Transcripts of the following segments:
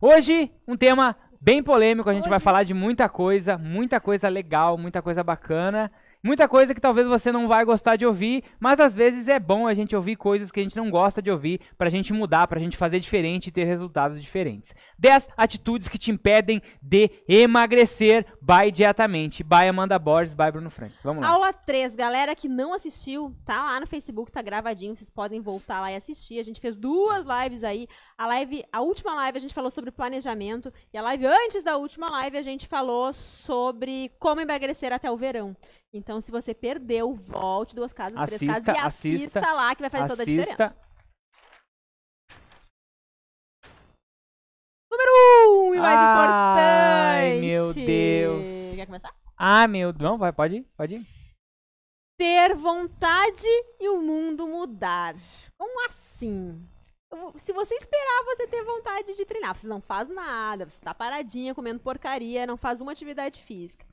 Hoje, um tema bem polêmico, a gente Hoje... vai falar de muita coisa, muita coisa legal, muita coisa bacana. Muita coisa que talvez você não vai gostar de ouvir, mas às vezes é bom a gente ouvir coisas que a gente não gosta de ouvir pra gente mudar, pra gente fazer diferente e ter resultados diferentes. 10 atitudes que te impedem de emagrecer by dietamente. By Amanda Borges, by Bruno Franks. Vamos lá. Aula 3, galera que não assistiu, tá lá no Facebook, tá gravadinho, vocês podem voltar lá e assistir. A gente fez duas lives aí. A live, a última live a gente falou sobre planejamento e a live antes da última live a gente falou sobre como emagrecer até o verão. Então, se você perdeu, volte duas casas, assista, três casas e assista, assista, lá que vai fazer assista. toda a diferença. Número um e mais Ai, importante. meu Deus. Quer começar? Ah, meu Deus. Não, vai, pode ir, pode ir. Ter vontade e o mundo mudar. Como assim? se você esperar você ter vontade de treinar, você não faz nada, você tá paradinha comendo porcaria, não faz uma atividade física.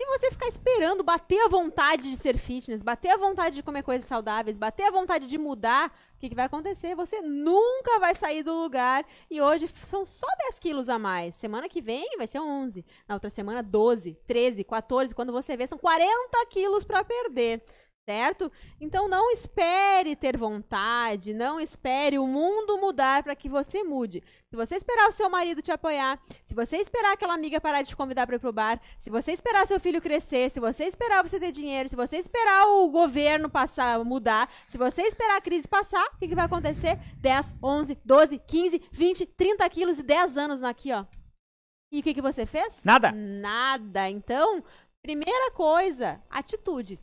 Se você ficar esperando bater a vontade de ser fitness, bater a vontade de comer coisas saudáveis, bater a vontade de mudar, o que, que, vai acontecer? Você nunca vai sair do lugar. E hoje são só 10 quilos a mais. Semana que vem vai ser 11. Na outra semana, 12, 13, 14. Quando você vê, são 40 quilos para perder certo? Então não espere ter vontade, não espere o mundo mudar para que você mude. Se você esperar o seu marido te apoiar, se você esperar aquela amiga parar de te convidar para ir pro bar, se você esperar seu filho crescer, se você esperar você ter dinheiro, se você esperar o governo passar, mudar, se você esperar a crise passar, o que, que vai acontecer? 10, 11, 12, 15, 20, 30 quilos e 10 anos aqui, ó. E o que, que você fez? Nada. Nada. Então, primeira coisa, atitude.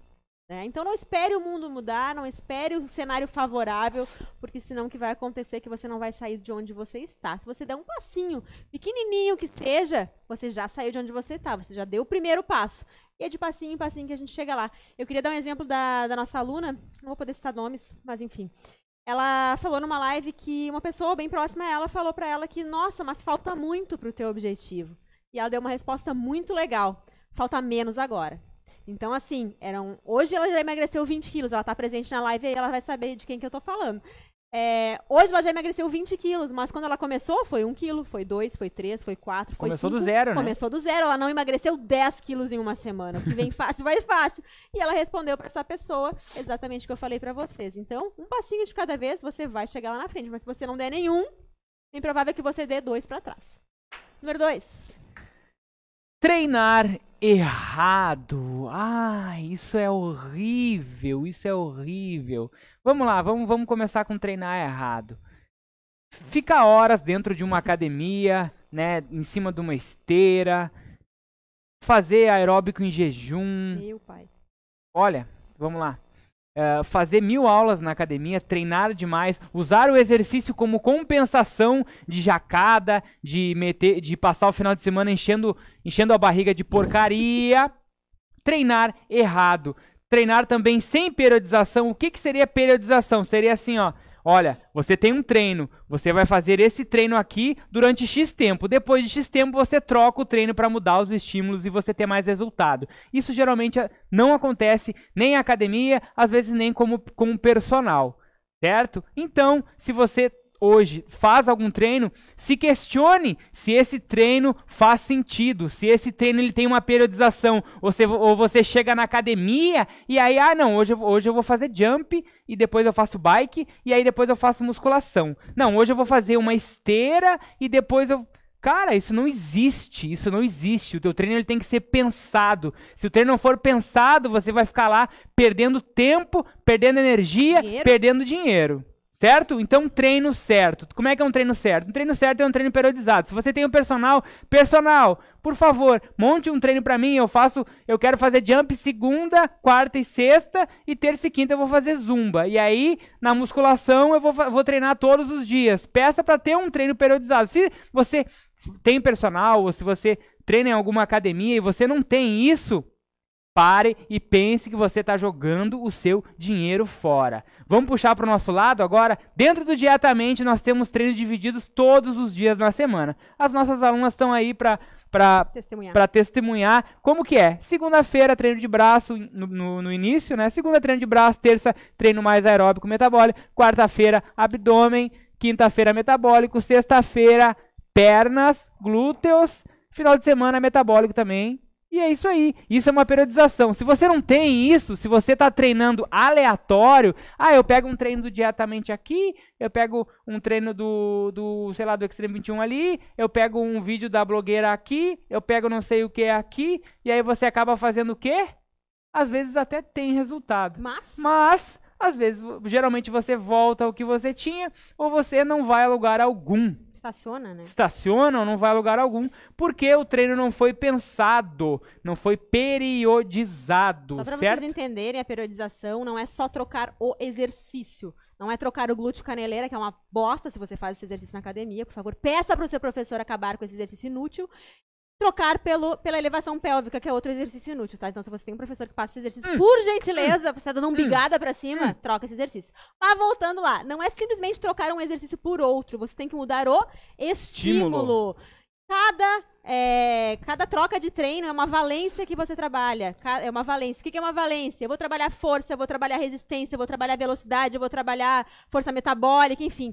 Né? Então não espere o mundo mudar, não espere o cenário favorável, porque senão o que vai acontecer é que você não vai sair de onde você está. Se você der um passinho, pequenininho que seja, você já saiu de onde você está, você já deu o primeiro passo. E é de passinho em passinho que a gente chega lá. Eu queria dar um exemplo da, da nossa aluna, não vou poder citar nomes, mas enfim. Ela falou numa live que uma pessoa bem próxima a ela falou para ela que, nossa, mas falta muito para o teu objetivo. E ela deu uma resposta muito legal. Falta menos agora. Então, assim, eram. Hoje ela já emagreceu 20 quilos, ela tá presente na live aí, ela vai saber de quem que eu tô falando. É, hoje ela já emagreceu 20 quilos, mas quando ela começou, foi 1 quilo, foi 2, foi 3, foi 4, foi Começou cinco, do zero, né? Começou do zero, ela não emagreceu 10 quilos em uma semana. O que vem fácil, vai fácil. E ela respondeu para essa pessoa exatamente o que eu falei para vocês. Então, um passinho de cada vez, você vai chegar lá na frente. Mas se você não der nenhum, é improvável que você dê dois para trás. Número 2. Treinar errado. Ah, isso é horrível, isso é horrível. Vamos lá, vamos, vamos começar com treinar errado. Fica horas dentro de uma academia, né, em cima de uma esteira, fazer aeróbico em jejum. Meu pai. Olha, vamos lá. É, fazer mil aulas na academia, treinar demais, usar o exercício como compensação de jacada, de meter, de passar o final de semana enchendo, enchendo a barriga de porcaria, treinar errado, treinar também sem periodização. O que, que seria periodização? Seria assim, ó. Olha, você tem um treino, você vai fazer esse treino aqui durante X tempo. Depois de X tempo, você troca o treino para mudar os estímulos e você ter mais resultado. Isso geralmente ah, não acontece nem em academia, às vezes nem como, como personal, certo? Então, se você hoje faz algum treino, se questione se esse treino faz sentido, se esse treino ele tem uma periodização, ou, se, ou você chega na academia e aí, ah não, hoje, hoje eu vou fazer jump e depois eu faço bike e aí depois eu faço musculação. Não, hoje eu vou fazer uma esteira e depois eu... Cara, isso não existe, isso não existe. O teu treino ele tem que ser pensado. Se o treino não for pensado, você vai ficar lá perdendo tempo, perdendo energia, dinheiro. perdendo dinheiro. Certo? Então, treino certo. Como é que é um treino certo? Um treino certo é um treino periodizado. Se você tem um personal, personal, por favor, monte um treino para mim. Eu faço, eu quero fazer jump segunda, quarta e sexta, e terça e quinta eu vou fazer zumba. E aí, na musculação, eu vou, vou treinar todos os dias. Peça para ter um treino periodizado. Se você tem personal, ou se você treina em alguma academia e você não tem isso, pare e pense que você está jogando o seu dinheiro fora. Vamos puxar para o nosso lado agora? Dentro do Dietamente, nós temos treinos divididos todos os dias na semana. As nossas alunas estão aí para para testemunhar. testemunhar. Como que é? Segunda-feira, treino de braço no, no, no, início, né? Segunda, treino de braço. Terça, treino mais aeróbico metabólico. Quarta-feira, abdômen. Quinta-feira, metabólico. Sexta-feira, pernas, glúteos. Final de semana, metabólico também. E é isso aí. Isso é uma periodização. Se você não tem isso, se você está treinando aleatório, ah, eu pego um treino do diretamente aqui, eu pego um treino do, do, sei lá, do Extreme 21 ali, eu pego um vídeo da blogueira aqui, eu pego não sei o que aqui, e aí você acaba fazendo o quê? Às vezes até tem resultado. Mas, Mas às vezes, geralmente você volta ao que você tinha, ou você não vai a lugar algum. Estaciona, né? Estaciona ou não vai a lugar algum, porque o treino não foi pensado, não foi periodizado, Só pra certo? vocês entenderem, a periodização não é só trocar o exercício. Não é trocar o glúteo caneleira, que é uma bosta se você faz esse exercício na academia. Por favor, peça para o seu professor acabar com esse exercício inútil trocar pelo, pela elevação pélvica, que é outro exercício inútil, tá? Então, se você tem um professor que passa esse exercício, hum. por gentileza, você tá dando um hum. bigada pra cima, hum. troca esse exercício. Mas voltando lá, não é simplesmente trocar um exercício por outro, você tem que mudar o estímulo. estímulo. Cada, é, cada troca de treino é uma valência que você trabalha. É uma valência. O que é uma valência? Eu vou trabalhar força, eu vou trabalhar resistência, eu vou trabalhar velocidade, eu vou trabalhar força metabólica, enfim.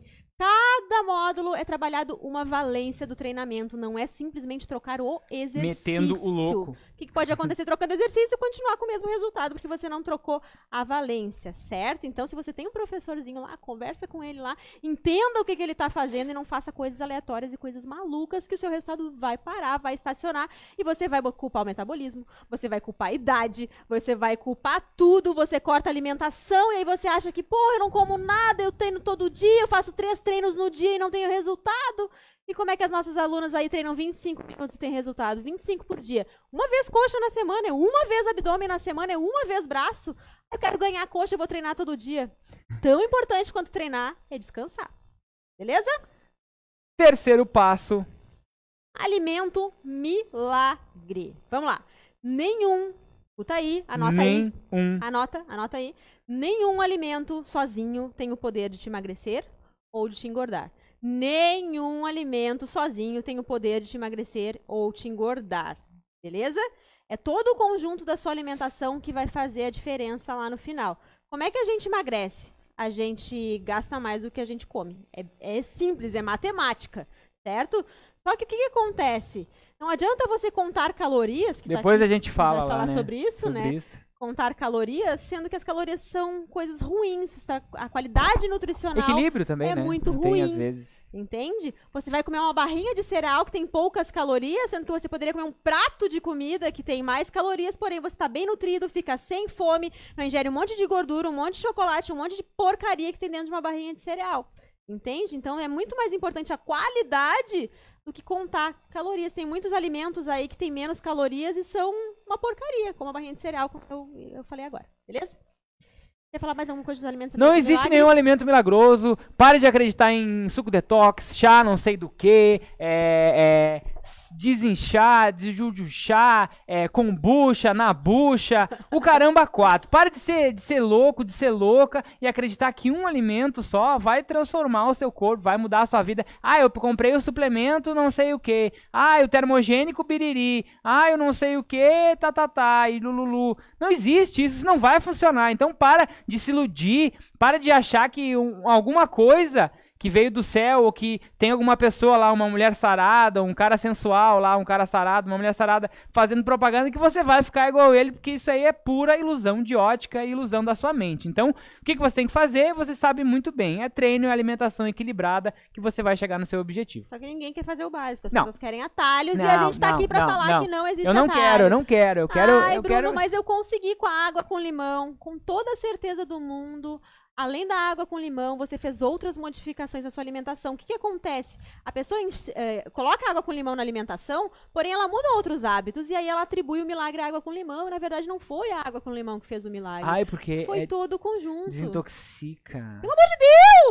Cada módulo é trabalhado uma valência do treinamento, não é simplesmente trocar o exercício. Metendo o louco que pode acontecer trocando exercício e continuar com o mesmo resultado, porque você não trocou a valência, certo? Então, se você tem um professorzinho lá, conversa com ele lá, entenda o que, que ele está fazendo e não faça coisas aleatórias e coisas malucas, que o seu resultado vai parar, vai estacionar e você vai culpar o metabolismo, você vai culpar a idade, você vai culpar tudo, você corta a alimentação e aí você acha que, porra, eu não como nada, eu treino todo dia, eu faço três treinos no dia e não tenho resultado. E como é que as nossas alunas aí treinam 25 minutos e tem resultado? 25 por dia. Uma vez coxa na semana, é uma vez abdômen na semana, é uma vez braço. Eu quero ganhar coxa, eu vou treinar todo dia. Tão importante quanto treinar é descansar. Beleza? Terceiro passo. Alimento milagre. Vamos lá. Nenhum, escuta aí, anota Nem aí. Um. Anota, anota aí. Nenhum alimento sozinho tem o poder de te emagrecer ou de te engordar. Nenhum alimento sozinho tem o poder de te emagrecer ou te engordar, beleza? É todo o conjunto da sua alimentação que vai fazer a diferença lá no final. Como é que a gente emagrece? A gente gasta mais do que a gente come. É, é simples, é matemática, certo? Só que o que, que acontece? Não adianta você contar calorias. Tá Depois tá aqui, a gente fala, lá, falar né? sobre isso, sobre né? Isso contar calorias, sendo que as calorias são coisas ruins. Tá? A qualidade nutricional equilíbrio também é né? muito Não ruim. às vezes. Entende? Você vai comer uma barrinha de cereal que tem poucas calorias, sendo que você poderia comer um prato de comida que tem mais calorias, porém você está bem nutrido, fica sem fome, não ingere um monte de gordura, um monte de chocolate, um monte de porcaria que tem dentro de uma barrinha de cereal. Entende? Então é muito mais importante a qualidade do que contar calorias. Tem muitos alimentos aí que tem menos calorias e são uma porcaria, como a barrinha de cereal, como eu, eu falei agora, beleza? Quer falar mais alguma coisa dos alimentos? Não existe milagre? nenhum alimento milagroso. Pare de acreditar em suco detox, chá não sei do que, é, é, desinchar, desjujuchar, é, kombucha, na bucha, o caramba quatro. Para de ser, de ser louco, de ser louca e acreditar que um alimento só vai transformar o seu corpo, vai mudar a sua vida. Ah, eu comprei o suplemento, não sei o que. Ah, o termogênico biriri. Ah, eu não sei o que, tá, tá, tá, e lululu. Não existe isso, isso não vai funcionar. Então para de se iludir, para de achar que um, alguma coisa que veio do céu ou que tem alguma pessoa lá, uma mulher sarada, um cara sensual lá, um cara sarado, uma mulher sarada, fazendo propaganda que você vai ficar igual ele, porque isso aí é pura ilusão de ótica e ilusão da sua mente. Então, o que, que você tem que fazer? Você sabe muito bem. É treino e é alimentação equilibrada que você vai chegar no seu objetivo. Só que ninguém quer fazer o básico. As não. pessoas querem atalhos não, e a gente está aqui para falar não. que não existe atalho. Eu não atalho. quero, eu não quero. Eu quero, Ai, eu Bruno, quero... mas eu consegui com a água, com limão, com toda a certeza do mundo além da água com limão, você fez outras modificações na sua alimentação. O que, que acontece? A pessoa é, coloca água com limão na alimentação, porém ela muda outros hábitos e aí ela atribui o milagre à água com limão. E na verdade não foi a água com limão que fez o milagre. Ai, porque. Foi é todo o conjunto. Desintoxica. Pelo amor de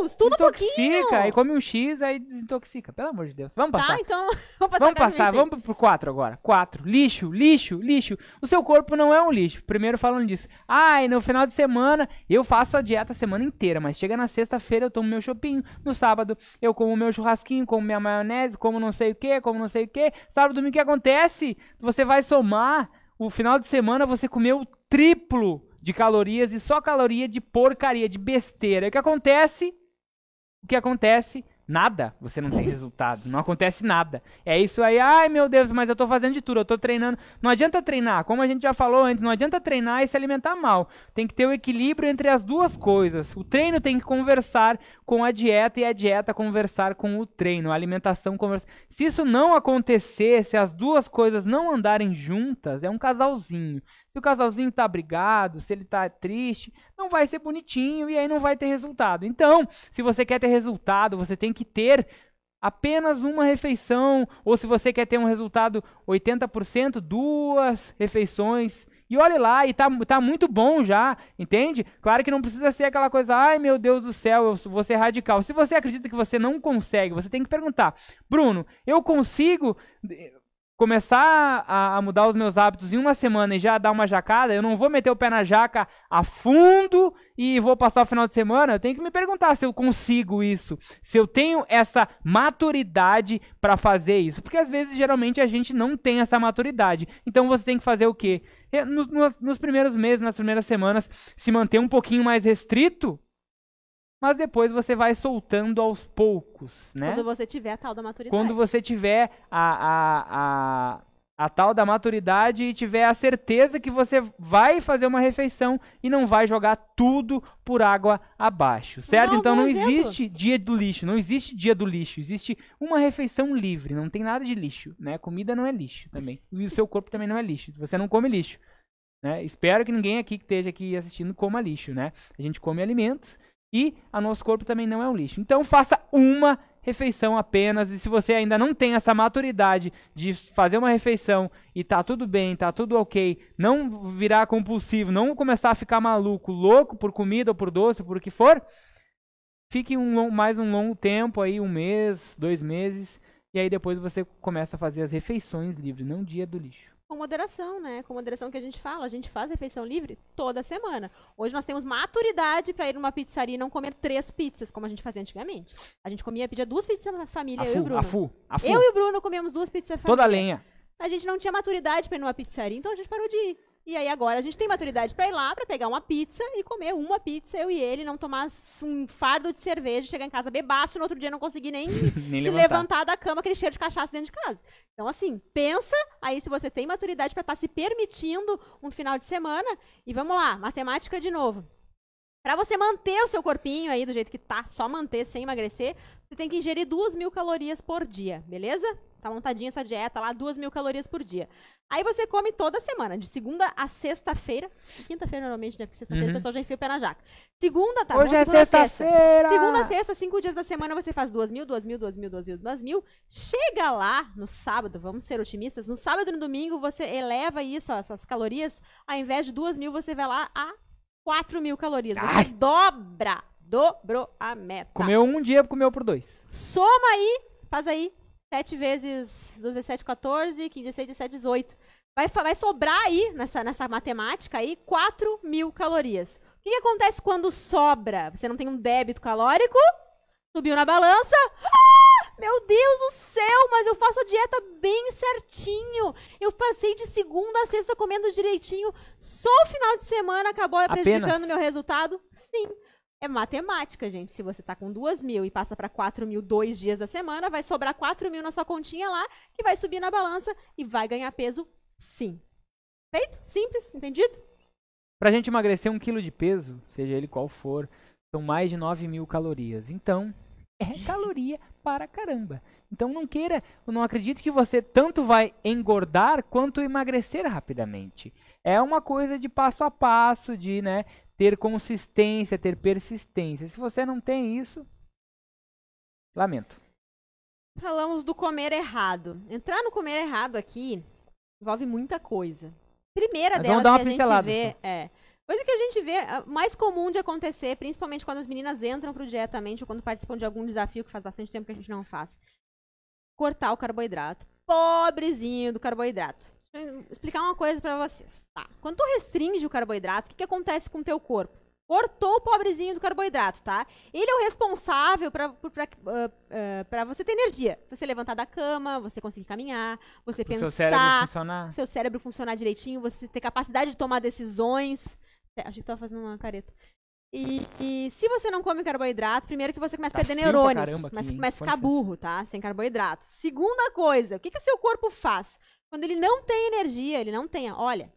Deus! Tudo desintoxica, um pouquinho! Desintoxica, aí come um X, aí desintoxica. Pelo amor de Deus. Vamos tá, passar. Tá, então. Vamos passar, vamos, passar, vamos pro agora. Quatro. Lixo, lixo, lixo. O seu corpo não é um lixo. Primeiro falando disso. Ai, no final de semana eu faço a dieta semana semana inteira, mas chega na sexta-feira eu tomo meu chopinho, no sábado eu como meu churrasquinho, como minha maionese, como não sei o que, como não sei o que. Sábado, domingo, o que acontece? Você vai somar o final de semana, você comeu o triplo de calorias e só caloria de porcaria, de besteira. E o que acontece? O que acontece? nada, você não tem resultado, não acontece nada. É isso aí, ai meu Deus, mas eu tô fazendo de tudo, eu tô treinando. Não adianta treinar, como a gente já falou antes, não adianta treinar e se alimentar mal. Tem que ter o um equilíbrio entre as duas coisas. O treino tem que conversar com a dieta e a dieta conversar com o treino, a alimentação conversa. Se isso não acontecer, se as duas coisas não andarem juntas, é um casalzinho. Se o casalzinho tá brigado, se ele tá triste, não vai ser bonitinho e aí não vai ter resultado. Então, se você quer ter resultado, você tem que ter apenas uma refeição, ou se você quer ter um resultado 80%, duas refeições. E olhe lá, e tá, tá muito bom já, entende? Claro que não precisa ser aquela coisa, ai meu Deus do céu, eu vou ser radical. Se você acredita que você não consegue, você tem que perguntar, Bruno, eu consigo começar a, a, mudar os meus hábitos em uma semana e já dar uma jacada, eu não vou meter o pé na jaca a fundo e vou passar o final de semana. Eu tenho que me perguntar se eu consigo isso, se eu tenho essa maturidade para fazer isso, porque às vezes geralmente a gente não tem essa maturidade. Então você tem que fazer o quê? É, nos, nos, nos primeiros meses, nas primeiras semanas, se manter um pouquinho mais restrito mas depois você vai soltando aos poucos, né? Quando você tiver a tal da maturidade. Quando você tiver a, a, a, a tal da maturidade e tiver a certeza que você vai fazer uma refeição e não vai jogar tudo por água abaixo, certo? Não, então não exemplo. existe dia do lixo, não existe dia do lixo, existe uma refeição livre, não tem nada de lixo, né? Comida não é lixo também, e o seu corpo também não é lixo, você não come lixo. Né? Espero que ninguém aqui que esteja aqui assistindo coma lixo, né? A gente come alimentos, e o nosso corpo também não é um lixo. Então faça uma refeição apenas. E se você ainda não tem essa maturidade de fazer uma refeição e tá tudo bem, tá tudo ok, não virar compulsivo, não começar a ficar maluco, louco por comida ou por doce, por o que for, fique um, mais um longo tempo aí, um mês, dois meses, e aí depois você começa a fazer as refeições livres, não dia do lixo com moderação, né? Com moderação que a gente fala, a gente faz refeição livre toda semana. Hoje nós temos maturidade para ir numa pizzaria e não comer três pizzas, como a gente fazia antigamente. A gente comia, pedia duas pizzas na família, a eu fu, e o Bruno. A fu, a fu. Eu e o Bruno comíamos duas pizzas na família. Toda a lenha. A gente não tinha maturidade para ir numa pizzaria, então a gente parou de ir. E aí agora a gente tem maturidade para ir lá, para pegar uma pizza e comer uma pizza, eu e ele, não tomar um fardo de cerveja, chegar em casa bebaço, no outro dia não conseguir nem, nem se levantar. levantar. da cama, aquele cheiro de cachaça dentro de casa. Então, assim, pensa aí se você tem maturidade para estar tá se permitindo um final de semana. E vamos lá, matemática de novo. Para você manter o seu corpinho aí do jeito que tá, só manter sem emagrecer, você tem que ingerir duas mil calorias por dia, beleza? tá montadinha sua dieta lá, duas mil calorias por dia. Aí você come toda semana, de segunda a sexta-feira. Quinta-feira, normalmente, né? Porque sexta-feira uhum. o pessoal já enfia o pé na jaca. Segunda, tá? Hoje é sexta-feira! Sexta. Segunda, sexta, cinco dias da semana você faz duas mil, duas mil, duas mil, duas mil, duas mil. Chega lá no sábado, vamos ser otimistas, no sábado e no domingo você eleva isso, ó, suas calorias. Ao invés de duas mil, você vai lá a quatro mil calorias. Você Ai. dobra, dobrou a meta. Comeu um dia, comeu por dois. Soma aí, faz aí 7 vezes 2 vezes 7, 14, 15, 16, 17, 18. Vai, vai sobrar aí, nessa, nessa matemática aí, 4 mil calorias. O que, que acontece quando sobra? Você não tem um débito calórico? Subiu na balança? Ah, meu Deus do céu, mas eu faço a dieta bem certinho. Eu passei de segunda a sexta comendo direitinho. Só o final de semana acabou prejudicando Apenas. meu resultado? Sim. É matemática, gente. Se você tá com 2 mil e passa para 4 mil dois dias da semana, vai sobrar 4 mil na sua continha lá, que vai subir na balança e vai ganhar peso sim. Feito? Simples? Entendido? Pra gente emagrecer um quilo de peso, seja ele qual for, são mais de 9 mil calorias. Então, é caloria para caramba. Então não queira, não acredite que você tanto vai engordar quanto emagrecer rapidamente. É uma coisa de passo a passo, de, né, ter consistência, ter persistência. Se você não tem isso, lamento. Falamos do comer errado. Entrar no comer errado aqui envolve muita coisa. Primeira Mas delas que a gente vê então. é coisa que a gente vê mais comum de acontecer, principalmente quando as meninas entram para o ou quando participam de algum desafio que faz bastante tempo que a gente não faz. Cortar o carboidrato. Pobrezinho do carboidrato. Deixa eu explicar uma coisa para vocês. Tá. Quando tu restringe o carboidrato, o que, que acontece com o teu corpo? Cortou o pobrezinho do carboidrato, tá? Ele é o responsável para uh, uh, você ter energia. Você levantar da cama, você conseguir caminhar, você Pro pensar. Seu cérebro funcionar. Seu cérebro funcionar direitinho, você ter capacidade de tomar decisões. É, achei que tava tá fazendo uma careta. E, e, se você não come carboidrato, primeiro que você começa tá a perder neurônios, caramba, mas você começa a ficar burro, tá? Sem carboidrato. Segunda coisa, o que, que o seu corpo faz? Quando ele não tem energia, ele não tem, olha,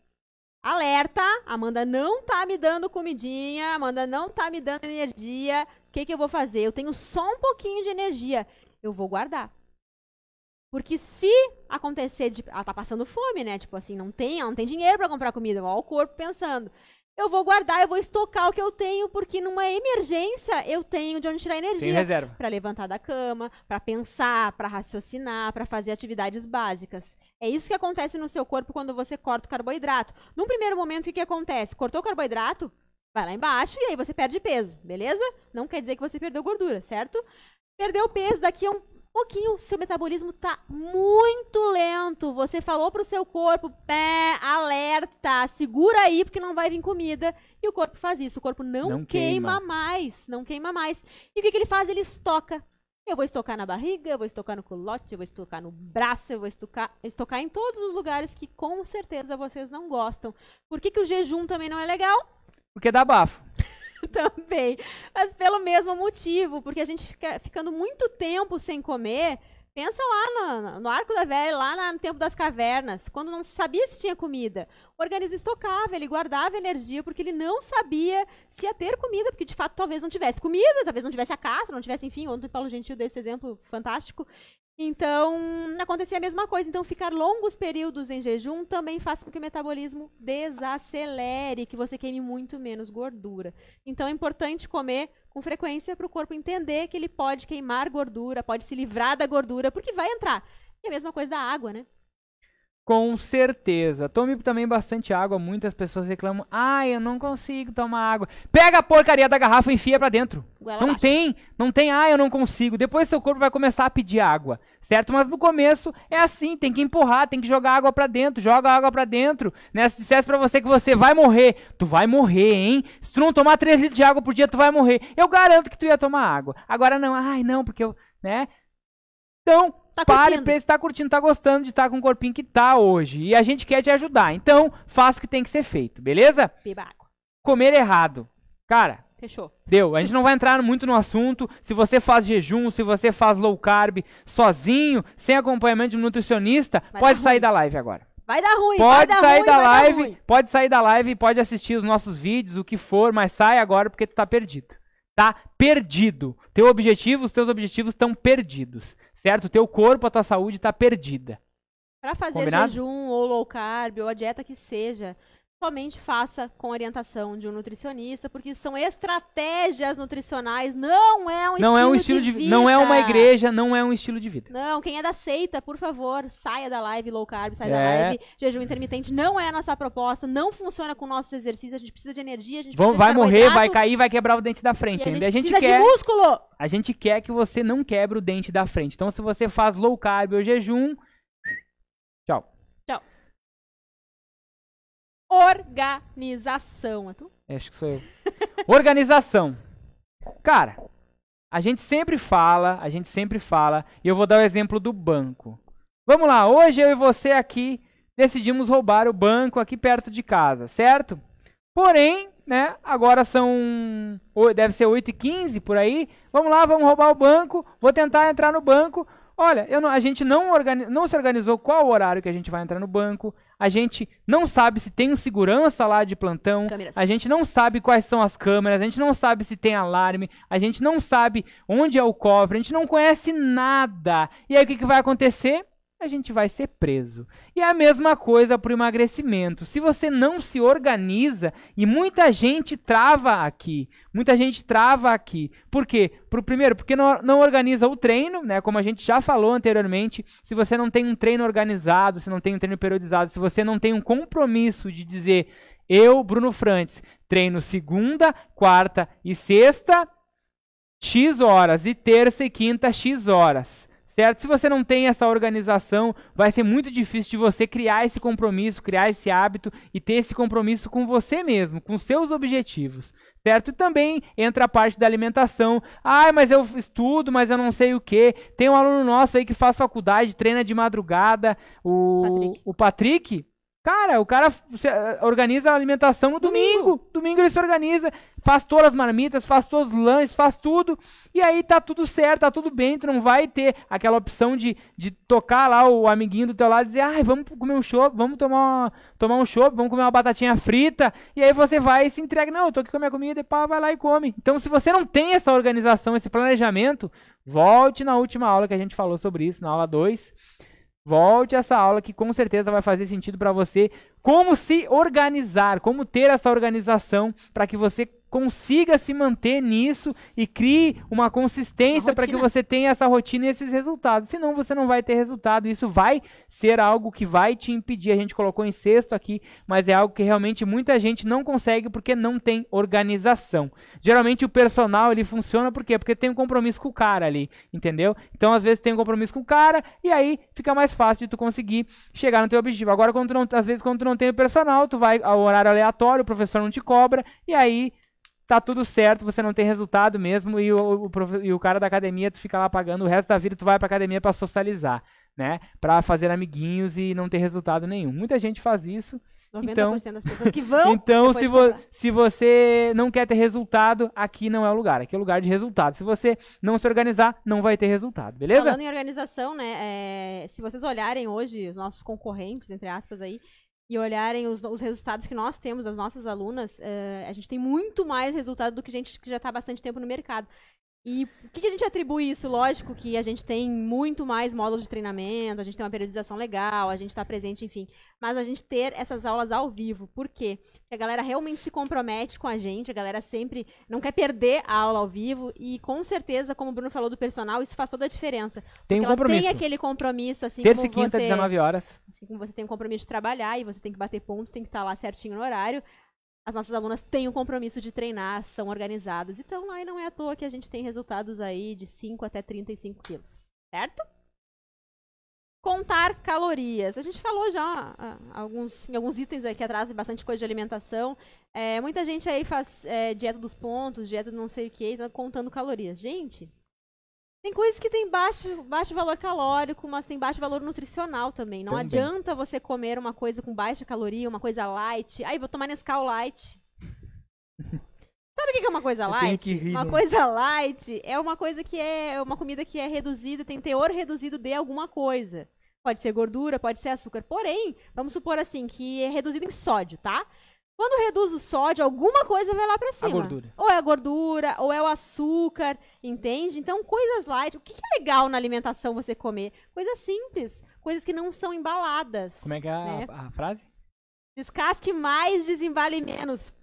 Alerta, Amanda não tá me dando comidinha, Amanda não tá me dando energia. O que, que eu vou fazer? Eu tenho só um pouquinho de energia. Eu vou guardar. Porque se acontecer de. Ela tá passando fome, né? Tipo assim, não tem, não tem dinheiro para comprar comida. Olha o corpo pensando. Eu vou guardar, eu vou estocar o que eu tenho, porque numa emergência eu tenho de onde tirar energia. Para levantar da cama, para pensar, para raciocinar, para fazer atividades básicas. É isso que acontece no seu corpo quando você corta o carboidrato. Num primeiro momento, o que, que acontece? Cortou o carboidrato, vai lá embaixo e aí você perde peso, beleza? Não quer dizer que você perdeu gordura, certo? Perdeu peso, daqui a um pouquinho, seu metabolismo tá muito lento. Você falou pro seu corpo, pé, alerta, segura aí porque não vai vir comida. E o corpo faz isso, o corpo não, não queima. queima. mais, não queima mais. E o que, que ele faz? Ele estoca eu vou estocar na barriga, eu vou estocar no culote, eu vou estocar no braço, eu vou estocar, estocar em todos os lugares que com certeza vocês não gostam. Por que, que o jejum também não é legal? Porque dá bafo. também. Mas pelo mesmo motivo, porque a gente fica ficando muito tempo sem comer, Pensa lá no, no Arco da Velha, lá no tempo das cavernas, quando não sabia se tinha comida. O organismo estocava, ele guardava energia, porque ele não sabia se ia ter comida, porque de fato talvez não tivesse comida, talvez não tivesse a casa, não tivesse, enfim, ontem o Paulo Gentil deu esse exemplo fantástico. Então, acontecia a mesma coisa. Então, ficar longos períodos em jejum também faz com que o metabolismo desacelere, que você queime muito menos gordura. Então, é importante comer com frequência para o corpo entender que ele pode queimar gordura, pode se livrar da gordura, porque vai entrar. E a mesma coisa da água, né? Com certeza. Tome também bastante água. Muitas pessoas reclamam. Ah, eu não consigo tomar água. Pega a porcaria da garrafa e enfia pra dentro. não tem. Não tem. Ah, eu não consigo. Depois seu corpo vai começar a pedir água. Certo? Mas no começo é assim. Tem que empurrar. Tem que jogar água pra dentro. Joga água pra dentro. Né? Se dissesse pra você que você vai morrer. Tu vai morrer, hein? Se tu não tomar 3 litros de água por dia, tu vai morrer. Eu garanto que tu ia tomar água. Agora não. Ai, não, porque eu... Né? Então, tá pare pra se tá curtindo, tá gostando de estar tá com o corpinho que tá hoje. E a gente quer te ajudar. Então, faça o que tem que ser feito, beleza? Bebaco. Comer errado. Cara, Fechou. Deu. A gente não vai entrar muito no assunto. Se você faz jejum, se você faz low carb sozinho, sem acompanhamento de um nutricionista, vai pode sair ruim. da live agora. Vai dar ruim, pode dar sair ruim, da live, pode sair da live, pode assistir os nossos vídeos, o que for, mas sai agora porque tu tá perdido. Tá perdido. Teu objetivo, os teus objetivos estão perdidos certo? O teu corpo, a tua saúde está perdida. Para fazer Combinado? jejum ou low carb ou a dieta que seja, somente faça com orientação de um nutricionista, porque são estratégias nutricionais, não é um não é estilo, é um estilo de, de, vida. Não é uma igreja, não é um estilo de vida. Não, quem é da seita, por favor, saia da live low carb, saia é. da live jejum intermitente, não é a nossa proposta, não funciona com nossos exercícios, a gente precisa de energia, a gente Vamos, precisa de Vai morrer, vai cair, vai quebrar o dente da frente. E a gente, a gente quer, de músculo! A gente quer que você não quebre o dente da frente. Então se você faz low carb ou jejum, tchau. Organização. É tu? É, acho que sou eu. Organização. Cara, a gente sempre fala, a gente sempre fala, e eu vou dar o exemplo do banco. Vamos lá, hoje eu e você aqui decidimos roubar o banco aqui perto de casa, certo? Porém, né, agora são, deve ser 8 e 15 por aí, vamos lá, vamos roubar o banco, vou tentar entrar no banco. Olha, não, a gente não, organiz, não se organizou qual o horário que a gente vai entrar no banco, a gente não sabe se tem um segurança lá de plantão, câmeras. a gente não sabe quais são as câmeras, a gente não sabe se tem alarme, a gente não sabe onde é o cofre, a gente não conhece nada. E aí o que, que vai acontecer? a gente vai ser preso. E a mesma coisa para o emagrecimento. Se você não se organiza, e muita gente trava aqui, muita gente trava aqui. Por quê? Pro primeiro, porque não, não organiza o treino, né? Como a gente já falou anteriormente, se você não tem um treino organizado, se não tem um treino periodizado, se você não tem um compromisso de dizer, eu, Bruno Frantes, treino segunda, quarta e sexta, X horas, e terça e quinta, X horas certo? Se você não tem essa organização, vai ser muito difícil de você criar esse compromisso, criar esse hábito e ter esse compromisso com você mesmo, com seus objetivos, certo? E também entra a parte da alimentação. Ah, mas eu estudo, mas eu não sei o que. Tem um aluno nosso aí que faz faculdade, treina de madrugada, o Patrick. O Patrick Cara, o cara eh, organiza a alimentação no domingo. domingo. Domingo ele se organiza, faz todas as marmitas, faz todos os lanches, faz tudo. E aí tá tudo certo, tá tudo bem. Tu não vai ter aquela opção de, de tocar lá o amiguinho do teu lado e dizer, ai, vamos comer um chope, vamos tomar, uma, tomar um chope, vamos comer uma batatinha frita. E aí você vai e se entrega. Não, eu tô aqui com a minha comida e pá, vai lá e come. Então, se você não tem essa organização, esse planejamento, volte na última aula que a gente falou sobre isso, na aula 2 Volte essa aula que com certeza vai fazer sentido para você como se organizar, como ter essa organização para que você consiga se manter nisso e crie uma consistência para que você tenha essa rotina e esses resultados. Senão você não vai ter resultado. Isso vai ser algo que vai te impedir. A gente colocou em sexto aqui, mas é algo que realmente muita gente não consegue porque não tem organização. Geralmente o personal ele funciona por quê? Porque tem um compromisso com o cara ali, entendeu? Então às vezes tem um compromisso com o cara e aí fica mais fácil de tu conseguir chegar no teu objetivo. Agora quando não, às vezes quando tu não tem o personal, tu vai ao horário aleatório, o professor não te cobra e aí tá tudo certo, você não tem resultado mesmo e o, o, e o cara da academia tu fica lá pagando o resto da vida, tu vai pra academia para socializar, né? Para fazer amiguinhos e não ter resultado nenhum. Muita gente faz isso. 90% então, das pessoas que vão. então, se, vo se você não quer ter resultado, aqui não é o lugar. Aqui é o lugar de resultado. Se você não se organizar, não vai ter resultado, beleza? Falando em organização, né? É, se vocês olharem hoje os nossos concorrentes, entre aspas, aí, e olharem os, os resultados que nós temos das nossas alunas, uh, a gente tem muito mais resultado do que gente que já está há bastante tempo no mercado. E o que, que, a gente atribui isso? Lógico que a gente tem muito mais módulos de treinamento, a gente tem uma periodização legal, a gente está presente, enfim. Mas a gente ter essas aulas ao vivo, por quê? Porque a galera realmente se compromete com a gente, a galera sempre não quer perder a aula ao vivo e com certeza, como o Bruno falou do personal, isso faz toda a diferença. Tem um compromisso. Tem aquele compromisso, assim Terça como e quinta, você, 19 horas. Assim como você tem um compromisso de trabalhar e você tem que bater ponto, tem que estar tá lá certinho no horário as nossas alunas têm o compromisso de treinar, são organizadas. Então, lá e não é à toa que a gente tem resultados aí de 5 até 35 quilos, certo? Contar calorias. A gente falou já ah, alguns, em alguns itens aqui atrás, bastante coisa de alimentação. É, muita gente aí faz é, dieta dos pontos, dieta não sei o que, tá contando calorias. Gente, tem coisas que tem baixo, baixo valor calórico, mas tem baixo valor nutricional também. Não também. adianta você comer uma coisa com baixa caloria, uma coisa light. Aí, vou tomar Nescau light. Sabe o que é uma coisa light? Rir, uma né? coisa light é uma coisa que é, é uma comida que é reduzida, tem teor reduzido de alguma coisa. Pode ser gordura, pode ser açúcar. Porém, vamos supor assim, que é reduzido em sódio, tá? Quando reduz o sódio, alguma coisa vai lá para cima. A gordura. Ou é a gordura, ou é o açúcar, entende? Então, coisas light. O que é legal na alimentação você comer? Coisas simples, coisas que não são embaladas. Como é que é né? a, a frase? Descasque mais, desembale menos.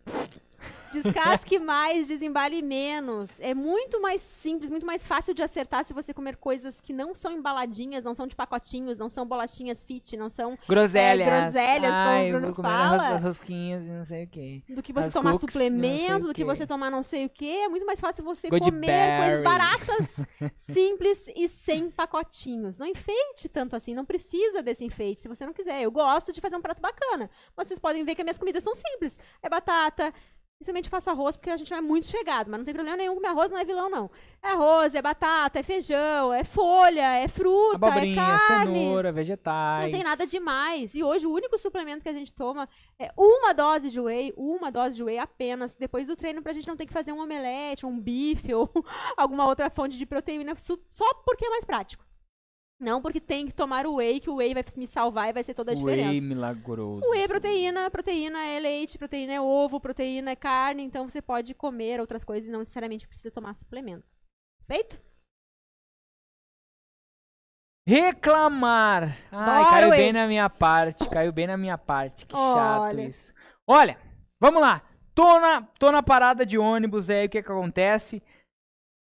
Descasque mais, desembale menos. É muito mais simples, muito mais fácil de acertar se você comer coisas que não são embaladinhas, não são de pacotinhos, não são bolachinhas fit, não são groselhas, é, groselhas Ai, como o Bruno fala. As rosquinhas e não sei o quê. Do que você as tomar cookies, suplemento, do que você tomar não sei o quê. É muito mais fácil você Good comer berry. coisas baratas, simples e sem pacotinhos. Não enfeite tanto assim, não precisa desse enfeite se você não quiser. Eu gosto de fazer um prato bacana, mas vocês podem ver que as minhas comidas são simples. É batata, Principalmente faço arroz, porque a gente não é muito chegado, mas não tem problema nenhum com arroz, não é vilão, não. É arroz, é batata, é feijão, é folha, é fruta, é Abobrinha, é carne. cenoura, vegetais. Não tem nada demais. E hoje o único suplemento que a gente toma é uma dose de whey, uma dose de whey apenas, depois do treino, pra gente não ter que fazer um omelete, um bife ou alguma outra fonte de proteína, só porque é mais prático. Não, porque tem que tomar o whey, que o whey vai me salvar e vai ser toda a diferença. Whey milagroso. O whey é proteína, proteína é leite, proteína é ovo, proteína é carne, então você pode comer outras coisas e não necessariamente precisa tomar suplemento. Feito? Reclamar. Ai, caiu esse. bem na minha parte, caiu bem na minha parte. Que Olha. chato isso. Olha, vamos lá. Tô na, tô na parada de ônibus é aí, o que, que acontece?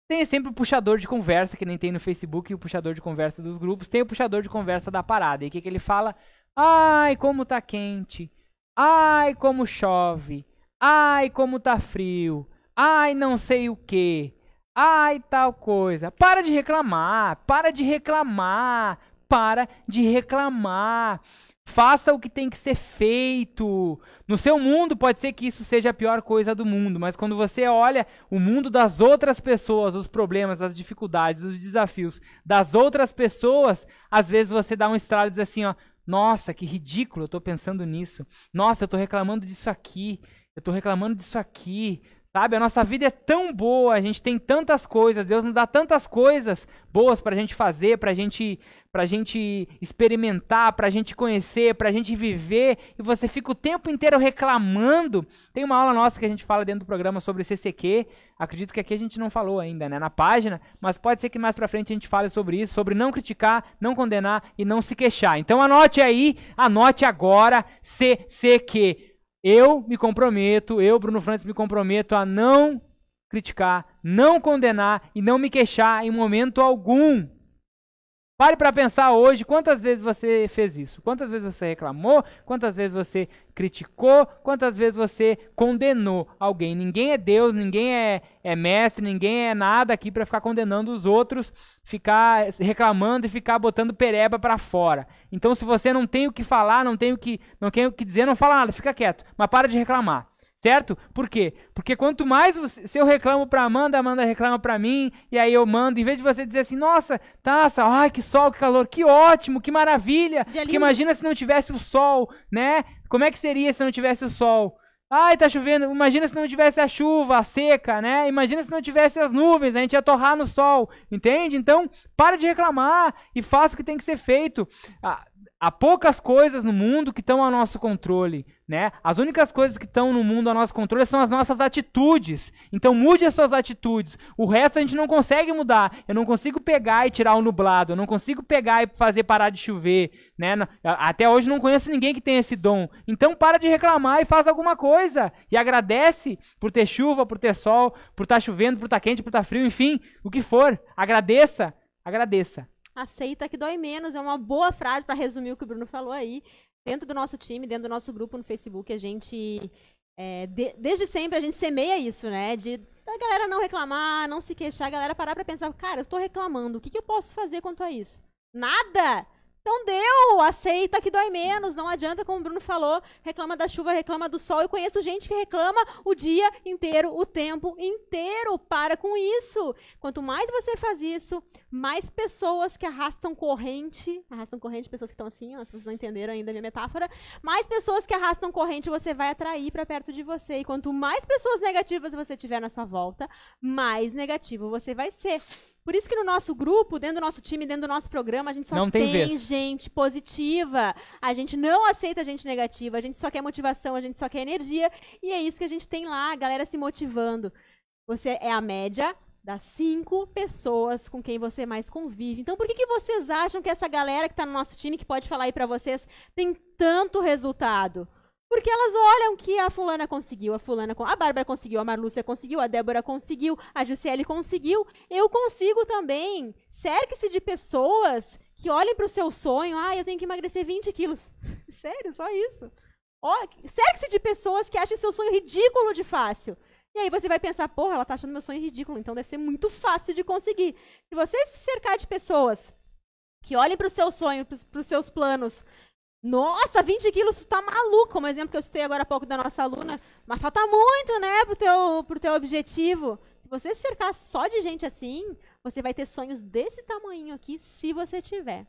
Tem sempre o puxador de conversa, que nem tem no Facebook, e o puxador de conversa dos grupos. Tem o puxador de conversa da parada. E o que, que ele fala? Ai, como tá quente. Ai, como chove. Ai, como tá frio. Ai, não sei o que. Ai, tal coisa. Para de reclamar. Para de reclamar. Para de reclamar faça o que tem que ser feito. No seu mundo, pode ser que isso seja a pior coisa do mundo, mas quando você olha o mundo das outras pessoas, os problemas, as dificuldades, os desafios das outras pessoas, às vezes você dá um estralo e diz assim: ó, nossa, que ridículo, eu estou pensando nisso. Nossa, eu estou reclamando disso aqui. Eu estou reclamando disso aqui. Sabe, a nossa vida é tão boa, a gente tem tantas coisas, Deus nos dá tantas coisas boas para a gente fazer, para a gente para a gente experimentar, para a gente conhecer, para a gente viver, e você fica o tempo inteiro reclamando. Tem uma aula nossa que a gente fala dentro do programa sobre CCQ, acredito que aqui a gente não falou ainda, né, na página, mas pode ser que mais para frente a gente fale sobre isso, sobre não criticar, não condenar e não se queixar. Então anote aí, anote agora CCQ. Eu me comprometo, eu, Bruno Francis, me comprometo a não criticar, não condenar e não me queixar em momento algum. Pare para pensar hoje quantas vezes você fez isso, quantas vezes você reclamou, quantas vezes você criticou, quantas vezes você condenou alguém. Ninguém é Deus, ninguém é, é mestre, ninguém é nada aqui para ficar condenando os outros, ficar reclamando e ficar botando pereba para fora. Então, se você não tem o que falar, não tem o que, não tem o que dizer, não fala nada, fica quieto, mas para de reclamar. Certo? Por quê? Porque quanto mais você, se eu reclamo pra Amanda, Amanda reclama pra mim, e aí eu mando, em vez de você dizer assim, nossa, taça, ai, que sol, que calor, que ótimo, que maravilha. Que imagina se não tivesse o sol, né? Como é que seria se não tivesse o sol? Ai, tá chovendo. Imagina se não tivesse a chuva, a seca, né? Imagina se não tivesse as nuvens, a gente ia torrar no sol, entende? Então, para de reclamar e faça o que tem que ser feito. Ah, há poucas coisas no mundo que estão ao nosso controle, né? As únicas coisas que estão no mundo ao nosso controle são as nossas atitudes. Então mude as suas atitudes. O resto a gente não consegue mudar. Eu não consigo pegar e tirar o nublado, eu não consigo pegar e fazer parar de chover, né? Até hoje não conheço ninguém que tenha esse dom. Então para de reclamar e faz alguma coisa e agradece por ter chuva, por ter sol, por estar tá chovendo, por estar tá quente, por estar tá frio, enfim, o que for. Agradeça, agradeça aceita que dói menos. É uma boa frase para resumir o que o Bruno falou aí. Dentro do nosso time, dentro do nosso grupo no Facebook, a gente. É, de, desde sempre a gente semeia isso, né? De a galera não reclamar, não se queixar, a galera parar pra pensar, cara, eu estou reclamando, o que, que eu posso fazer quanto a isso? Nada! Então deu, aceita que dói menos, não adianta, como o Bruno falou, reclama da chuva, reclama do sol. Eu conheço gente que reclama o dia inteiro, o tempo inteiro. Para com isso. Quanto mais você faz isso, mais pessoas que arrastam corrente, arrastam corrente, pessoas que estão assim, ó, se vocês não entenderam ainda a minha metáfora, mais pessoas que arrastam corrente você vai atrair para perto de você. E quanto mais pessoas negativas você tiver na sua volta, mais negativo você vai ser. Por isso que no nosso grupo, dentro do nosso time, dentro do nosso programa, a gente só não tem, tem gente positiva. A gente não aceita gente negativa. A gente só quer motivação, a gente só quer energia. E é isso que a gente tem lá, a galera se motivando. Você é a média das cinco pessoas com quem você mais convive. Então, por que, que vocês acham que essa galera que está no nosso time, que pode falar aí para vocês, tem tanto resultado? Porque elas olham que a fulana conseguiu, a fulana, a Bárbara conseguiu, a Marlúcia conseguiu, a Débora conseguiu, a Juscelie conseguiu. Eu consigo também. Cerque-se de pessoas que olhem para o seu sonho. Ah, eu tenho que emagrecer 20 quilos. Sério, só isso. Cerque-se de pessoas que acham seu sonho ridículo de fácil. E aí você vai pensar, porra, ela está achando meu sonho ridículo, então deve ser muito fácil de conseguir. Se você se cercar de pessoas que olhem para o seu sonho, para os seus planos, nossa, 20 quilos, tu tá maluco, como exemplo que eu citei agora há pouco da nossa aluna. Mas falta muito, né, pro teu, pro teu objetivo. Se você se cercar só de gente assim, você vai ter sonhos desse tamanho aqui, se você tiver.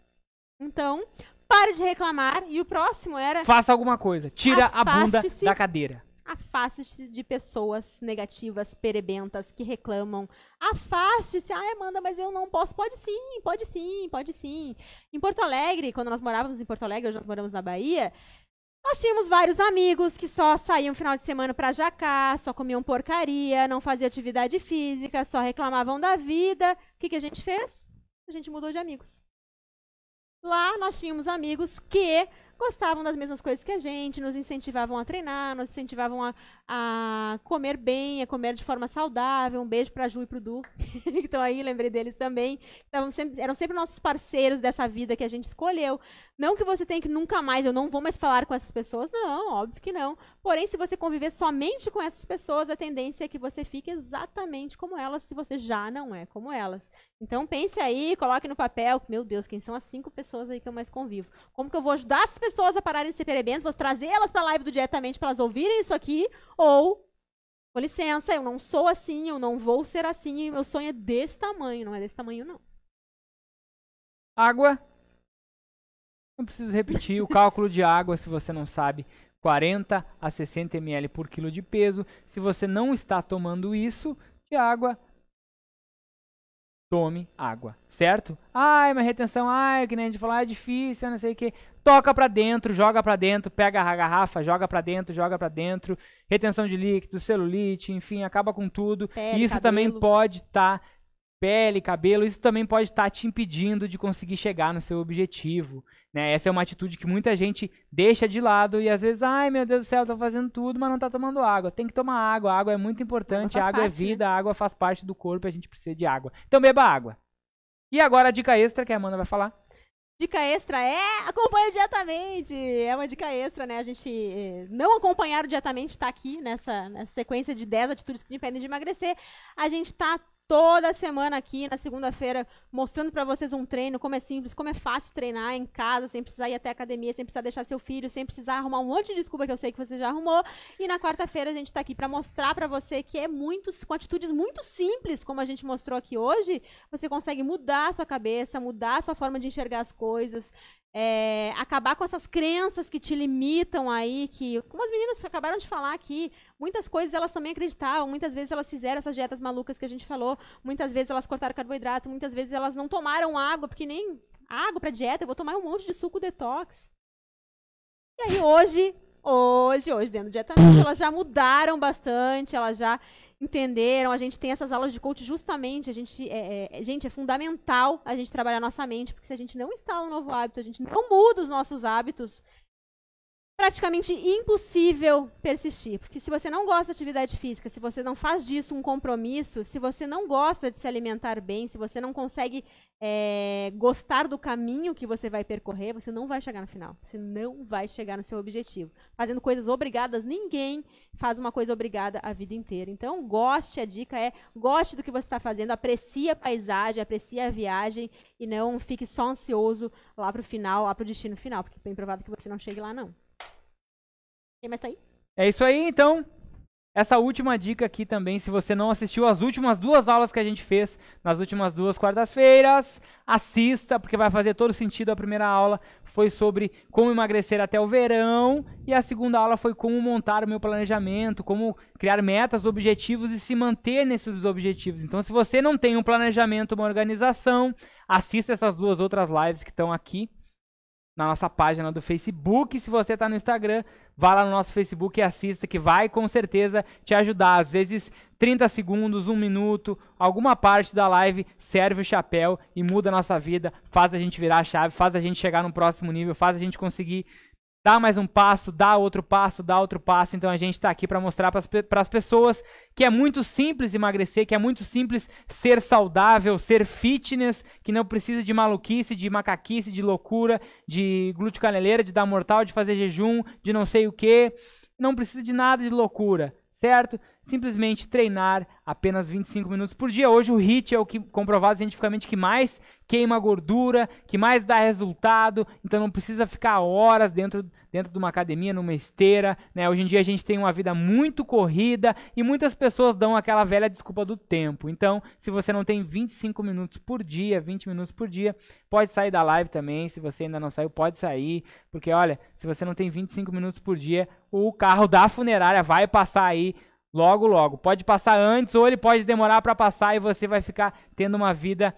Então, pare de reclamar. E o próximo era... Faça alguma coisa. Tira a bunda da cadeira. Afaste-se de pessoas negativas, perebentas, que reclamam. Afaste-se. Ah, Amanda, mas eu não posso. Pode sim, pode sim, pode sim. Em Porto Alegre, quando nós morávamos em Porto Alegre, hoje nós moramos na Bahia, nós tínhamos vários amigos que só saíam final de semana para Jacá, só comiam porcaria, não faziam atividade física, só reclamavam da vida. O que, que a gente fez? A gente mudou de amigos. Lá nós tínhamos amigos que gostavam das mesmas coisas que a gente, nos incentivavam a treinar, nos incentivavam a, a comer bem, a comer de forma saudável. Um beijo para Ju e para o Du, que estão aí, lembrei deles também. Então, sempre, eram sempre nossos parceiros dessa vida que a gente escolheu. Não que você tenha que nunca mais, eu não vou mais falar com essas pessoas, não, óbvio que não. Porém, se você conviver somente com essas pessoas, a tendência é que você fique exatamente como elas, se você já não é como elas. Então pense aí, coloque no papel, meu Deus, quem são as cinco pessoas aí que eu mais convivo? Como que eu vou ajudar as pessoas a pararem de ser perebentos? Vou trazê-las para a live do diretamente para elas ouvirem isso aqui ou, com licença, eu não sou assim, eu não vou ser assim, e meu sonho é desse tamanho, não é desse tamanho, não. Água. Não preciso repetir o cálculo de água, se você não sabe. 40 a 60 ml por quilo de peso. Se você não está tomando isso de água, tome água, certo? Ai, mas retenção, ai, que nem a gente falou, ah, é difícil, não sei o que. Toca para dentro, joga para dentro, pega a garrafa, joga para dentro, joga para dentro. Retenção de líquido, celulite, enfim, acaba com tudo. Pé, Isso cabelo. também pode estar tá pele, cabelo, isso também pode estar tá te impedindo de conseguir chegar no seu objetivo. Né? Essa é uma atitude que muita gente deixa de lado e às vezes, ai meu Deus do céu, estou fazendo tudo, mas não está tomando água. Tem que tomar água, a água é muito importante, a água é parte, é vida, né? a água faz parte do corpo, a gente precisa de água. Então beba água. E agora a dica extra que a Amanda vai falar. Dica extra é acompanha diretamente. É uma dica extra, né? A gente eh, não acompanhar diretamente está aqui nessa, nessa sequência de 10 atitudes que impedem de emagrecer. A gente está toda semana aqui na segunda-feira mostrando para vocês um treino, como é simples, como é fácil treinar em casa, sem precisar ir até a academia, sem precisar deixar seu filho, sem precisar arrumar um monte de desculpa que eu sei que você já arrumou. E na quarta-feira a gente está aqui para mostrar para você que é muitos com atitudes muito simples, como a gente mostrou aqui hoje, você consegue mudar a sua cabeça, mudar a sua forma de enxergar as coisas, é, acabar com essas crenças que te limitam aí, que, como as meninas acabaram de falar aqui, muitas coisas elas também acreditavam, muitas vezes elas fizeram essas dietas malucas que a gente falou, muitas vezes elas cortaram carboidrato, muitas vezes elas não tomaram água, porque nem água para dieta, eu vou tomar um monte de suco detox. E aí hoje, hoje, hoje, dentro do dieta elas já mudaram bastante, elas já entenderam. A gente tem essas aulas de coach justamente. A gente é, é, é gente, é fundamental a gente trabalhar nossa mente, porque se a gente não instala um novo hábito, a gente não muda os nossos hábitos, praticamente impossível persistir. Porque se você não gosta de atividade física, se você não faz disso um compromisso, se você não gosta de se alimentar bem, se você não consegue é, gostar do caminho que você vai percorrer, você não vai chegar no final. Você não vai chegar no seu objetivo. Fazendo coisas obrigadas, ninguém faz uma coisa obrigada a vida inteira. Então, goste, a dica é goste do que você está fazendo, aprecie a paisagem, aprecie a viagem e não fique só ansioso lá para o final, lá para o destino final, porque é bem provável que você não chegue lá, não. Tem mais aí? É isso aí, então. Essa última dica aqui também, se você não assistiu as últimas duas aulas que a gente fez, nas últimas duas quartas-feiras, assista, porque vai fazer todo sentido. A primeira aula foi sobre como emagrecer até o verão, e a segunda aula foi como montar o meu planejamento, como criar metas, objetivos e se manter nesses objetivos. Então, se você não tem um planejamento, uma organização, assista essas duas outras lives que estão aqui na nossa página do Facebook. Se você está no Instagram, vá lá no nosso Facebook e assista, que vai com certeza te ajudar. Às vezes, 30 segundos, um minuto, alguma parte da live serve o chapéu e muda a nossa vida, faz a gente virar a chave, faz a gente chegar no próximo nível, faz a gente conseguir dá mais um passo, dá outro passo, dá outro passo. Então a gente está aqui para mostrar para as pessoas que é muito simples emagrecer, que é muito simples ser saudável, ser fitness, que não precisa de maluquice, de macaquice, de loucura, de glúteo caneleira, de dar mortal, de fazer jejum, de não sei o que. Não precisa de nada de loucura, certo? simplesmente treinar apenas 25 minutos por dia. Hoje o HIIT é o que comprovado cientificamente que mais queima gordura, que mais dá resultado, então não precisa ficar horas dentro, dentro de uma academia, numa esteira. Né? Hoje em dia a gente tem uma vida muito corrida e muitas pessoas dão aquela velha desculpa do tempo. Então, se você não tem 25 minutos por dia, 20 minutos por dia, pode sair da live também. Se você ainda não saiu, pode sair, porque olha, se você não tem 25 minutos por dia, o carro da funerária vai passar aí Logo, logo. Pode passar antes ou ele pode demorar para passar e você vai ficar tendo uma vida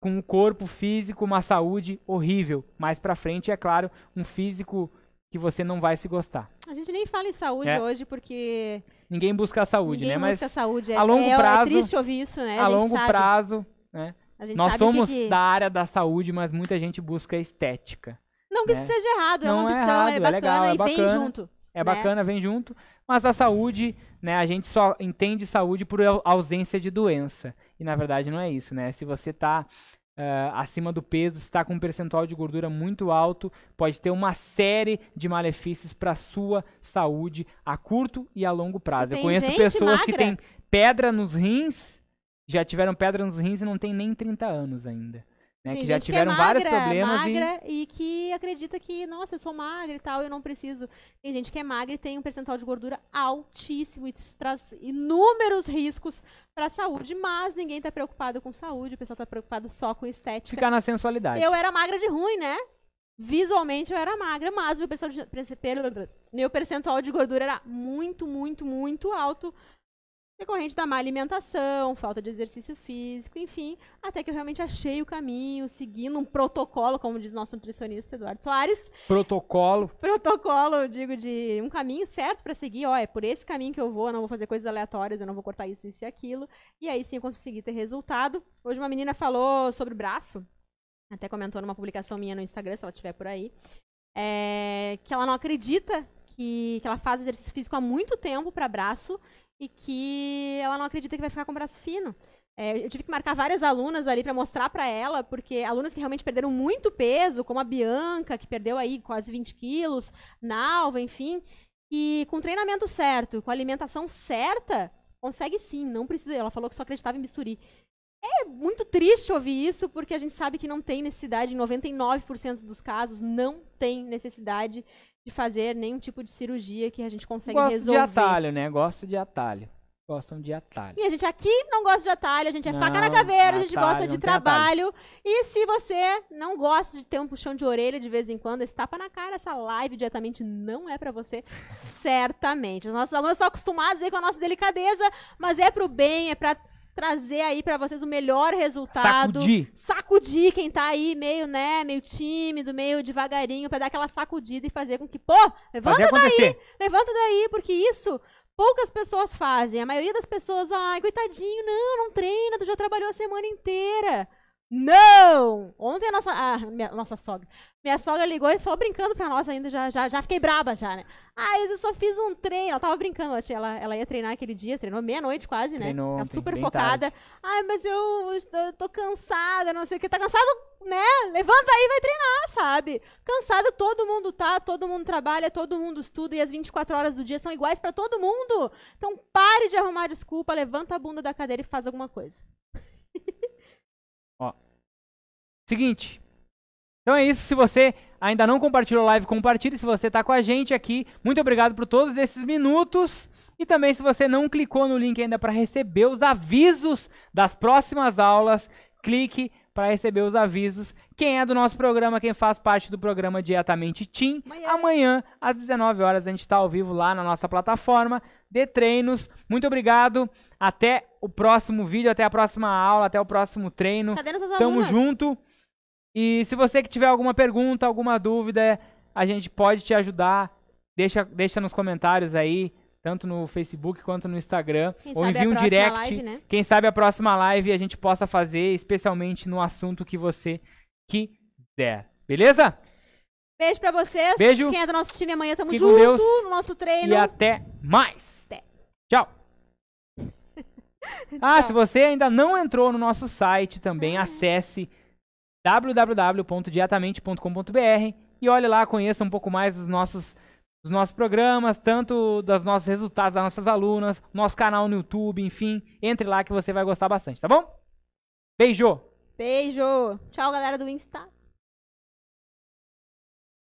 com um corpo físico, uma saúde horrível. Mais para frente, é claro, um físico que você não vai se gostar. A gente nem fala em saúde é. hoje porque ninguém busca a saúde, ninguém né? Mas busca Mas a saúde. É, a longo é, é prazo, é triste ouvir isso, né? A, a longo sabe. prazo, né? Nós somos que da área da saúde, mas muita gente busca estética. Não que né? isso seja errado, é não é uma opção, é, errado, é, é bacana legal, e bacana, vem junto. É né? bacana, vem junto, mas a saúde, né, a gente só entende saúde por ausência de doença. E na verdade não é isso, né? Se você está Uh, ah, acima do peso, está com um percentual de gordura muito alto, pode ter uma série de malefícios para a sua saúde a curto e a longo prazo. Eu conheço pessoas magra. que têm pedra nos rins, já tiveram pedra nos rins e não tem nem 30 anos ainda. Né, que já tiveram que é magra, vários problemas. Magra e... e... que acredita que, nossa, eu sou magra e tal, eu não preciso. Tem gente que é magra e tem um percentual de gordura altíssimo e isso traz inúmeros riscos para a saúde, mas ninguém está preocupado com saúde, o pessoal está preocupado só com estética. Ficar na sensualidade. Eu era magra de ruim, né? Visualmente eu era magra, mas meu percentual de, meu percentual de gordura era muito, muito, muito alto decorrente da má alimentação, falta de exercício físico, enfim, até que eu realmente achei o caminho, seguindo um protocolo, como diz nosso nutricionista Eduardo Soares. Protocolo. Protocolo, eu digo, de um caminho certo para seguir, ó, é por esse caminho que eu vou, eu não vou fazer coisas aleatórias, eu não vou cortar isso, isso e aquilo. E aí sim eu consegui ter resultado. Hoje uma menina falou sobre o braço, até comentou numa publicação minha no Instagram, se ela tiver por aí, é, que ela não acredita que, que ela faz exercício físico há muito tempo para braço e que ela não acredita que vai ficar com o braço fino. É, eu tive que marcar várias alunas ali para mostrar para ela, porque alunas que realmente perderam muito peso, como a Bianca, que perdeu aí quase 20 quilos, Nalva, enfim. E com treinamento certo, com alimentação certa, consegue sim, não precisa. Ela falou que só acreditava em bisturi. É muito triste ouvir isso, porque a gente sabe que não tem necessidade, em 99% dos casos, não tem necessidade de fazer nenhum tipo de cirurgia que a gente consegue Gosto resolver. Gosto de atalho, né? Gosto de atalho. Gostam de atalho. E a gente aqui não gosta de atalho, a gente é não, faca na caveira, a gente gosta é de trabalho. E se você não gosta de ter um puxão de orelha de vez em quando, esse tapa na cara, essa live diretamente não é para você, certamente. Os nossos alunos estão acostumados aí com a nossa delicadeza, mas é pro bem, é para trazer aí para vocês o melhor resultado. Sacudir. Sacudir quem tá aí meio, né, meio tímido, meio devagarinho, para dar aquela sacudida e fazer com que, pô, levanta daí, levanta daí, porque isso poucas pessoas fazem. A maioria das pessoas, ai, coitadinho, não, não treina, tu já trabalhou a semana inteira. Não! Ontem a nossa, a ah, minha, nossa sogra. Minha sogra ligou e falou brincando pra nós ainda, já, já, já fiquei braba já, né? Ah, eu só fiz um treino. Ela tava brincando, ela, ela, ela ia treinar aquele dia, treinou meia-noite quase, né? Treinou ontem, super focada. Ai, mas eu, eu tô cansada, não sei o que. Tá cansado, né? Levanta aí e vai treinar, sabe? Cansado todo mundo tá, todo mundo trabalha, todo mundo estuda e as 24 horas do dia são iguais para todo mundo. Então pare de arrumar desculpa, levanta a bunda da cadeira e faz alguma coisa. Seguinte. Então é isso. Se você ainda não compartilhou a live, compartilhe. Se você está com a gente aqui, muito obrigado por todos esses minutos. E também, se você não clicou no link ainda para receber os avisos das próximas aulas, clique para receber os avisos. Quem é do nosso programa, quem faz parte do programa Diretamente Team, amanhã, amanhã às 19 horas a gente está ao vivo lá na nossa plataforma de treinos. Muito obrigado. Até o próximo vídeo, até a próxima aula, até o próximo treino. Cadê nossas Tamo alunas? junto. E se você que tiver alguma pergunta, alguma dúvida, a gente pode te ajudar. Deixa, deixa nos comentários aí, tanto no Facebook quanto no Instagram. Quem ou envia um direct. Live, né? Quem sabe a próxima live a gente possa fazer, especialmente no assunto que você quiser. Beleza? Beijo pra vocês. Beijo. Quem é do nosso time amanhã, tamo Fique junto Deus, no nosso treino. E até mais. Até. Tchau. ah, Tchau. se você ainda não entrou no nosso site também, ah. acesse www.diatamente.com.br e olhe lá, conheça um pouco mais dos nossos, dos nossos programas, tanto dos nossos resultados das nossas alunas, nosso canal no YouTube, enfim. Entre lá que você vai gostar bastante, tá bom? Beijo! Beijo! Tchau, galera do Insta!